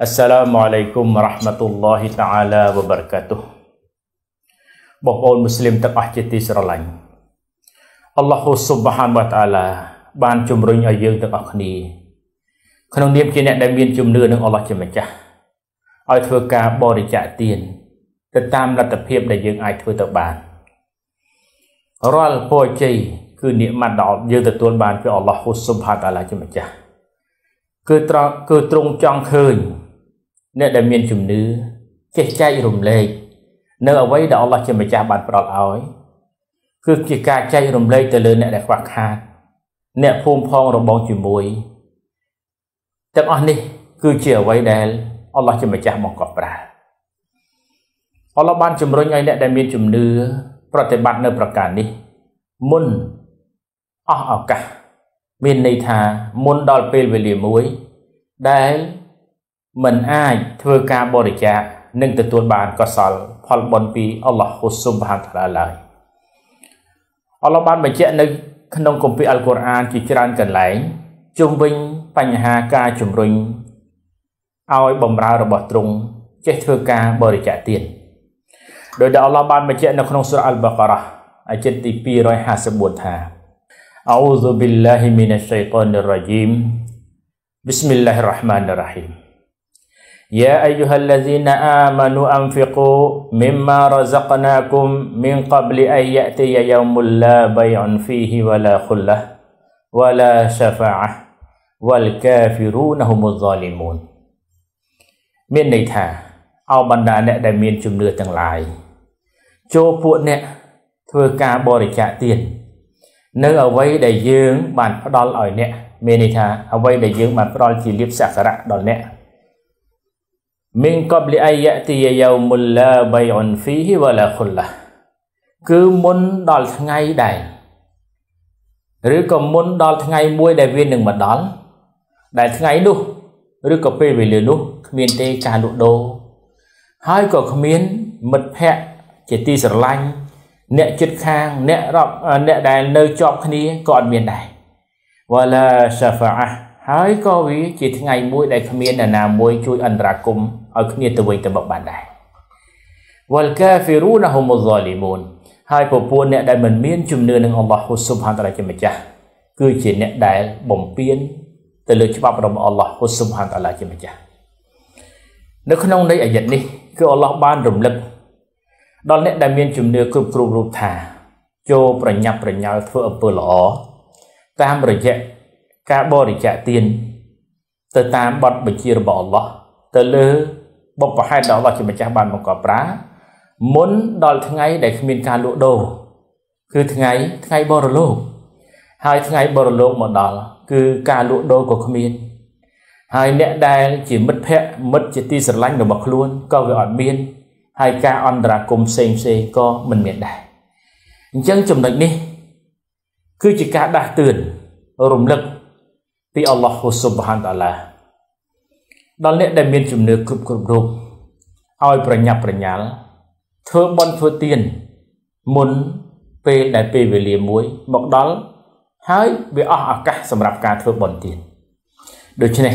Assalamualaikum warahmatullahi taala wabarakatuh បងប្អូនមូស្លីមទាំងអស់ជាទីស្រឡាញ់អល់ឡោះស៊ុបហានវតាអាឡាបានជំរុញឲ្យយើងទាំងអស់គ្នា ក្នុងនាមជាអ្នកដែលមានជំនឿនឹងអល់ឡោះជាម្ចាស់ឲ្យធ្វើការបរិច្ចាគទាន ទៅតាមលទ្ធភាព ដែលយើង អាចធ្វើទៅបានរាល់ពរជ័យគឺនិមត្តដល់យើងទទួលបានពីអល់ឡោះស៊ុបហានវតាអាឡាជាម្ចាស់គឺត្រង់គឺទ្រង់ចង់ឃើញអ្នកដែលមានជំនឿចេះចែករំលែកនៅអ្វីដែលអល់ឡោះជាម្ចាស់បានផ្ដល់ឲ្យគឺជាការចែករំលែកទៅលើអ្នកដែលខ្វះខាតអ្នកភូមិផងរបងជាមួយទាំងអស់នេះគឺជាអ្វីដែលអល់ឡោះជាម្ចាស់បង្កប់ប្រាអល់ឡោះបានជំរុញឲ្យអ្នកដែលមានជំនឿប្រតិបត្តិនៅប្រការនេះមុនអស់ឱកាសមានន័យថាមុនដល់ពេលវេលាមួយដែលមិនអាចធ្វើការបរិច្ចាគនិងទទួលបានកុសល ផលបុណ្យពីអល់ឡោះហ៊ូស៊ុបហានតាឡើយអល់ឡោះបានបញ្ជាក់នៅក្នុងគម្ពីរអល់កុរអានជាច្រើនកន្លែងជុំវិញបញ្ហាការជំរុញឲ្យបំរើរបស់ទ្រង់ចេះធ្វើការបរិច្ចាគទានដោយដែលអល់ឡោះបានបញ្ជាក់នៅក្នុងសូរ៉ាអល់បាការ៉ាអាយទី254ថា أعوذ بالله من الشيطان الرجيم بسم الله الرحمن الرحيم يا أيها الذين آمنوا أنفقوا مما رزقناكم من قبل أن يأتي يوم لا بيع فيه ولا خلة ولا شفاعة والكافرون هم الظالمون មានន័យថាអោបណ្ដាអ្នកដែលមានជំនឿទាំងឡាយចូលពួកអ្នកធ្វើការបរិច្ចាគទាននៅអ្វីដែលយើងបាន ផ្ដល់ឲ្យអ្នកមានន័យថាអ្វីដែលយើងបានផ្ដល់ជាលៀបសក្ការៈដល់អ្នកមិនកបលីអាយតិយយោមុលឡាបៃអុនហ្វីហ៊ីវឡាខុលឡាគឺមុនដល់ថ្ងៃដែរឬក៏មុនដល់ថ្ងៃមួយ ដែលវានឹងមកដល់ដែលថ្ងៃនោះ ឬក៏ពេលវេលានោះគ្មានទេការលក់ដូរហើយក៏គ្មានមិត្តភ័ក្តិជាទីស្រឡាញ់អ្នកជិតខាង អ្នករាប់អ្នកដែលនៅជាប់ គ្នាក៏អត់មានដែរវឡាសាហ្វាអាហើយក៏វាជាថ្ងៃមួយដែលគ្មាននរណាមួយជួយអន្តរាគមឲ្យគ្នាទៅវិញទៅមកបានដែរ wal kafiruna humu zalimun ហើយពពួនអ្នកដែលមិនមានជំនឿនឹងអល់ឡោះហ៊ូស៊ុបហានតាឡាជាម្ចាស់គឺជាអ្នកដែល បំពានទៅលើច្បាប់របស់អល់ឡោះហ៊ូស៊ុបហានតាឡាជាម្ចាស់នៅក្នុងនៃអាយត្តនេះគឺអល់ឡោះបាន រំលឹកដល់អ្នកដែលមានជំនឿគ្រប់គ្រប់រូបថា ចូលប្រញាប់ប្រញាល់ធ្វើអំពើល្អតាមរយៈការបរិច្ចាគទានទៅតាមបទបញ្ជារបស់អល់ឡោះទៅលើបុព្វហេតុរបស់អល់ឡោះជាម្ចាស់បានបង្កប់ប្រា មុនដល់ថ្ងៃដែលគ្មានការលក់ដូរគឺថ្ងៃថ្ងៃបរលោកហើយថ្ងៃបរលោកមកដល់គឺការលក់ដូរក៏គ្មាន ហើយអ្នកដែល ជាមិត្តភ័ក្តិមិត្តជាទីស្រឡាញ់របស់ខ្លួនក៏វាអត់មាន ហើយការអន្តរាគមផ្សេងផ្សេងក៏មិនមានដែរអញ្ចឹងចំណុចនេះ គឺជាការដាស់តឿនរំលឹកពីអល់ឡោះហ៊ូស៊ុបហានតាឡាដល់អ្នកដែលមានជំនឿគ្រប់គ្រប់រូបឲ្យប្រញាប់ប្រញាល់ធ្វើបន់ធ្វើទៀនមុនពេលដែលពេលវេលាមួយមកដល់ហើយវាអស់ឱកាសសម្រាប់ការធ្វើបន់ទៀនដូច្នេះ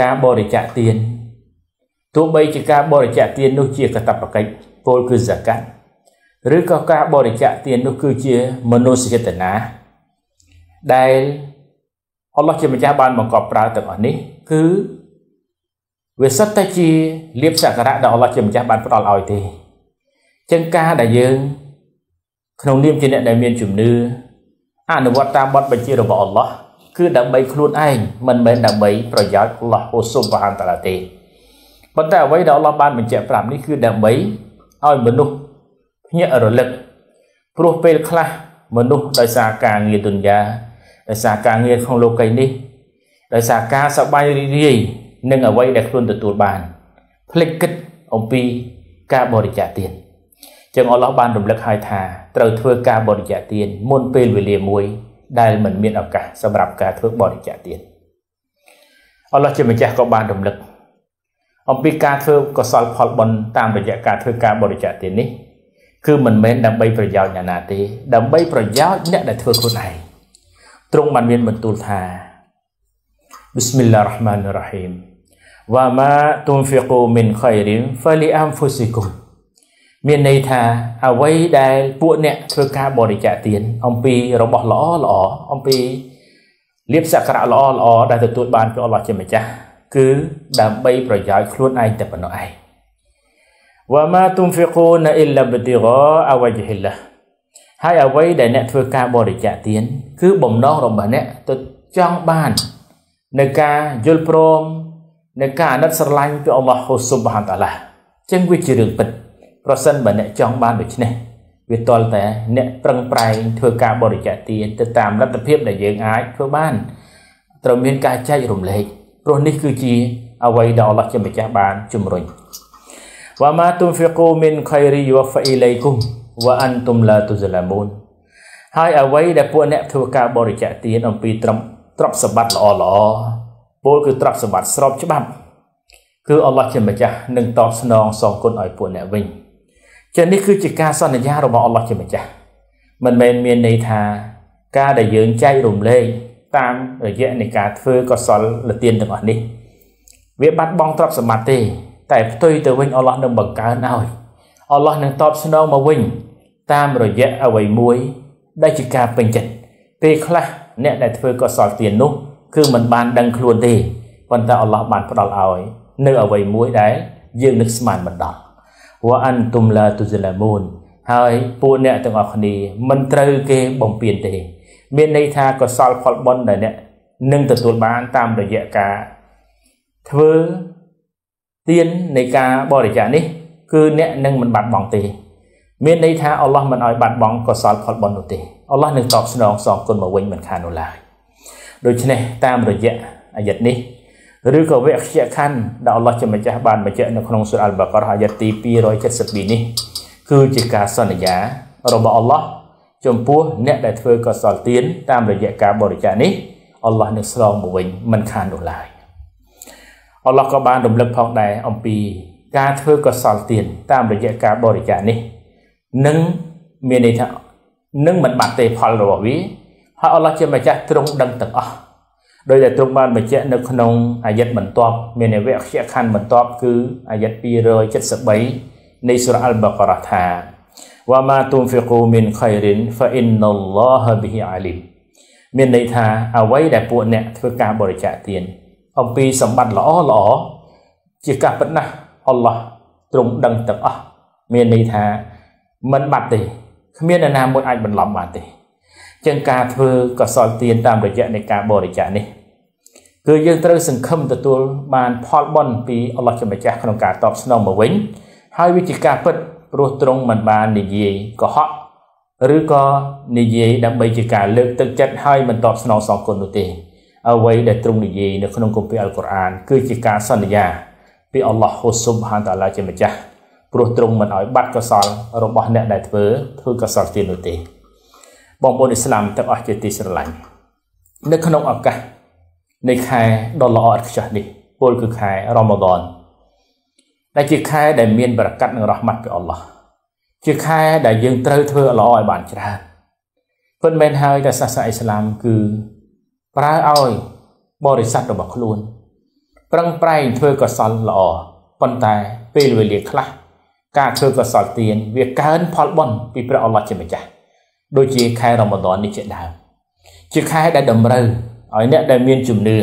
ការបរិច្ចាគទានទោះបីជាការបរិច្ចាគទាននោះជាកតបកិច្ចពលគឺសកម្មឬក៏ការបរិច្ចាគទាននោះគឺជាមនោសចេតនាដែលអល់ឡោះជាម្ចាស់បានបង្កប់ប្រើទាំងអស់នេះគឺវាសិតតែជាលៀបសក្ការៈដែលអល់ឡោះជាម្ចាស់បានផ្ដល់ឲ្យទេចឹងការដែលយើងក្នុងនាមជាអ្នកដែលមានជំនឿអនុវត្តតាមបទបញ្ជារបស់អល់ឡោះគឺដើម្បីខ្លួនឯងមិនមែនដើម្បីប្រយោជន៍អល់ឡោះអូសុបវ៉ានតាឡាទេប៉ុន្តែអ្វីដែលអល់ឡោះបានបញ្ជាក់ប្រាប់នេះគឺដើម្បីឲ្យមនុស្សភ្ញាក់រលឹកព្រោះពេលខ្លះមនុស្សដោយសារការងារទុនយ៉ាដោយសារការងារក្នុងលោកីនេះដោយសារការសប្បាយរីករាយនឹងអ្វីដែលខ្លួនទទួលបានភ្លេចគិតអំពីការបរិច្ចាគទានចឹងអល់ឡោះបានរំលឹកឲ្យថាត្រូវធ្វើការបរិច្ចាគទានមុនពេលវេលាមួយដែលមិនមានឱកាសសម្រាប់ការធ្វើបរិច្ចាគទានអល់ឡោះជាម្ចាស់ក៏បានរំលឹក អំពីការធ្វើកុសលផលបុណ្យតាមរយៈការធ្វើការបរិច្ចាគទាននេះគឺមិនមែនដើម្បីប្រយោជន៍អ្នកណាទេដើម្បីប្រយោជន៍អ្នកដែលធ្វើខ្លួនឯងទ្រង់បានមានបន្ទូលថា Bismillah Rahman Rahim វ៉ាម៉ាទុំហ្វីកូមិនខៃរីមហ្វាលីអាំហ្វូស៊ីគុំមានន័យថាអ្វីដែលពួកអ្នកធ្វើការបរិច្ចាគទាន អំពីរបស់ល្អល្អអំពីលៀបសក្ការៈល្អល្អដែលទទួលបានពីអល់ឡោះជាម្ចាស់គឺដើម្បីប្រយោជន៍ខ្លួនឯងតែប៉ុណ្ណោះឯងវ៉ាម៉ាទុំហ្វីកូណាអ៊ីឡាបតិរ៉ាអវ៉ាជីហ៊ីឡាហើយអ្វីដែលអ្នកធ្វើការបរិច្ចាគទានគឺបំណងរបស់អ្នកទៅចង់បាននៃការយល់ព្រមនៃការអាណិតស្រឡាញ់ពីអល់ឡោះហ៊ូស៊ុបហានតាឡាចឹងវាជារឿងពិត ប្រសិនបើអ្នកចង់បានដូច្នេះវាតលតែអ្នកប្រឹងប្រែងធ្វើការបរិច្ចាគទានទៅតាមលទ្ធភាពដែលយើងអាចធ្វើបាន ត្រូវមានការចែករំលែកព្រោះនេះគឺជាអ្វីដែលអល់ឡោះជាម្ចាស់បានជំរុញវ៉ាម៉ាទុំហ្វីកូមីនខៃរីវ៉ាហ្វអ៊ីឡៃគុំវ៉ាអាន់តុមឡាទូសាឡាមូនហើយអ្វីដែលពួកអ្នកធ្វើការបរិច្ចាគទានអំពីត្រឹមទ្រព្យសម្បត្តិល្អល្អពលគឺទ្រព្យសម្បត្តិស្របច្បាប់គឺអល់ឡោះជាម្ចាស់នឹងតបស្នងសងគុណឲ្យពួកអ្នកវិញចឹងនេះគឺជាការសន្យារបស់អល់ឡោះជាម្ចាស់មិនមែនមានន័យថាការដែលយើងចែករំលែកតាមរយៈនៃការធ្វើកុសលលទានទាំងអស់នេះវាបាត់បង់ទ្រព្យសម្បត្តិទេតែផ្ទុយទៅវិញអល់ឡោះនឹងបង្កើនឲ្យអល់ឡោះនឹងតបស្នងមកវិញតាមរយៈអ្វីមួយ ដែលជាការពេញចិត្តពេលខ្លះអ្នកដែលធ្វើកុសលទាននោះគឺមិនបានដឹងខ្លួនទេប៉ុន្តែអល់ឡោះបានផ្ដល់ឲ្យ នៅអ្វីមួយដែលយើងនឹកស្មានមិនដល់វ៉ាអានទុំឡាទុសិឡាមូន ហើយ ពួកអ្នកទាំងអស់គ្នា មិនត្រូវគេបំពានទេ មានន័យថាកុសលផលបុណ្យដែលអ្នកនឹងទទួលបានតាមរយៈការធ្វើទាននៃការបរិច្ចាគនេះ គឺ អ្នកនឹងមិនបាត់បង់ទេមានន័យថាអល់ឡោះមិនឲ្យបាត់បង់កុសលផលបុណ្យនោះទេ អល់ឡោះនឹងតបស្នងសងគុណមកវិញមិនខាននោះឡើយដូច្នេះតាមរយៈអាយត្តនេះឬក៏វគ្គខណ្ឌដែលអល់ឡោះជាម្ចាស់បានបញ្ជាក់នៅក្នុងស៊ូរ៉ាអល់បាការ៉ាអាយត្តទី272នេះគឺជាការសន្យា របស់អល់ឡោះចំពោះអ្នក ដែលធ្វើកុសលទានតាមរយៈការបរិច្ចាគនេះអល់ឡោះនឹងស្រងមកវិញមិនខាននោះឡើយអល់ឡោះក៏បានរំលឹកផងដែរអំពីការធ្វើកុសលទានតាមរយៈការបរិច្ចាគនេះនឹងមានន័យថានឹងមិនបាត់ទេផលរបស់វាហើយអល់ឡោះជាម្ចាស់ទ្រង់ដឹងទាំងអស់ដោយតែទ្រង់បានបញ្ជាក់នៅក្នុងអាយិតបន្ទាប់ មានវគ្គខណ្ឌបន្ទាប់គឺអាយិត273នៃសូរ៉ាអល់បាការ៉ាថាវ៉ាម៉ាទុំហ្វីកូមីនខៃរិនហ្វាអ៊ីនណលឡោះប៊ីអាលីមមានន័យថាអ្វីដែលពួកអ្នកធ្វើការបរិច្ចាគទាន អំពីសម្បត្តិល្អល្អជាការពិតណាស់អល់ឡោះទ្រង់ដឹងទាំងអស់មានន័យថាមិនបាត់ទេគ្មាននរណាមួយអាចបន្លំបានទេចឹងការធ្វើកសលទានតាមរយៈនៃការបរិច្ចាគនេះគឺយើងត្រូវសង្ឃឹមទទួលបានផលបុណ្យពីអល់ឡោះជាម្ចាស់ក្នុងការតបស្នងមកវិញហើយវាជាការពិតព្រោះទ្រង់មិនបាននិយាយកុហកឬក៏និយាយដើម្បីជាការលើកទឹកចិត្តហើយមិនតបស្នងសងគុណនោះទេអ្វីដែលទ្រង់និយាយនៅក្នុងគម្ពីរអល់កុរអានគឺជាការសន្យាពីអល់ឡោះហ៊ូស៊ុបហានតាឡាជាម្ចាស់ព្រោះទ្រង់មិនឲ្យបាត់កុសលរបស់អ្នក ដែលធ្វើធ្វើកុសលទាននោះទេ បងប្អូនអ៊ីស្លាមទាំងអស់ជាទីស្រឡាញ់នៅក្នុងឱកាសនៃខែដ៏ល្អឥតខ្ចោះនេះពលគឺខែរ៉ាម៉ាឌនដែលជាខែដែលមានប្រកាសនឹងរ៉ហ្មាត់ពីអល់ឡោះជាខែដែលយើងត្រូវធ្វើល្អឲ្យបានច្រើនពិតមែនហើយតែសាសនាអ៊ីស្លាមគឺ ប្រើឲ្យបរិស័ទរបស់ខ្លួន ប្រឹងប្រែងធ្វើកុសលល្អប៉ុន្តែពេលវេលាខ្លះការធ្វើកុសលទានវាកើនផលបុណ្យពីព្រះអល់ឡោះជាម្ចាស់ដូចជា ខែរ៉ម៉ាឌននេះជាដើមជាខែដែលតម្រូវឲ្យអ្នកដែលមានជំនឿ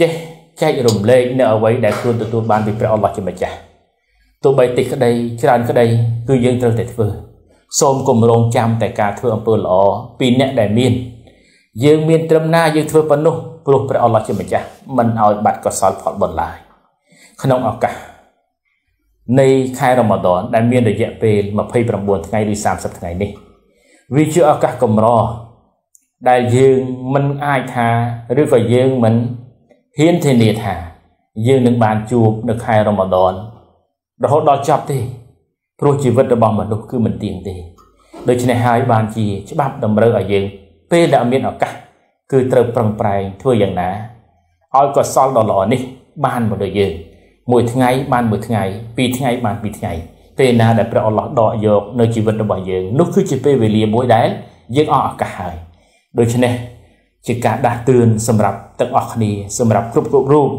ចេះចែករំលែកនៅអ្វីដែលខ្លួនទទួលបាន ពីព្រះអល់ឡោះជាម្ចាស់ទោះបីតិចក្តីច្រើនក្តីគឺយើងត្រូវតែធ្វើ សូមគំរងចាំ តែការធ្វើអំពើល្អពីអ្នកដែលមាន យើងមានត្រឹមណាយើងធ្វើប៉ុណ្ណោះព្រោះព្រះអល់ឡោះជាម្ចាស់មិនឲ្យបាត់កុសលផលបុណ្យឡើយក្នុងឱកាសនៃខែរ៉ូម៉ាដនដែលមានរយៈពេល29ថ្ងៃឬ30ថ្ងៃនេះវាជាឱកាសកម្រ ដែលយើងមិនអាចថាឬក៏យើងមិនហ៊ានធានាថា យើងនឹងបានជួបនៅខែរ៉ូម៉ាដនរហូតដល់ចប់ទេព្រោះជីវិតរបស់មនុស្សគឺមិនទៀងទេដូច្នេះហើយបានជាច្បាប់តម្រូវឲ្យយើង ពេលដែលមានឱកាសគឺត្រូវប្រឹងប្រែងធ្វើយ៉ាងណាឲ្យកុសលដ៏ល្អនេះបានមកដល់យើង។មួយថ្ងៃបានមួយថ្ងៃពីរថ្ងៃបានពីរថ្ងៃពេលណាដែលព្រះអល់ឡោះដកយកនៅជីវិតរបស់យើង នោះគឺជាពេលវេលាមួយដែលយើងអស់ឱកាសហើយដូច្នេះជាការដាស់តឿនសម្រាប់ទាំងអស់គ្នាសម្រាប់គ្រប់គ្រប់រូប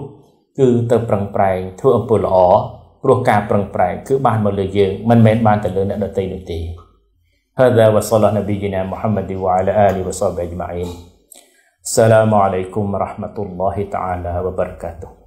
គឺទៅប្រឹងប្រែងធ្វើអំពើល្អព្រោះការប្រឹងប្រែងគឺបានមកលើយើងមិនមែនបានទៅលើអ្នកដទៃនោះទេ هذا وصلى نبينا محمد وعلى آله وصحبه أجمعين السلام عليكم ورحمة الله تعالى وبركاته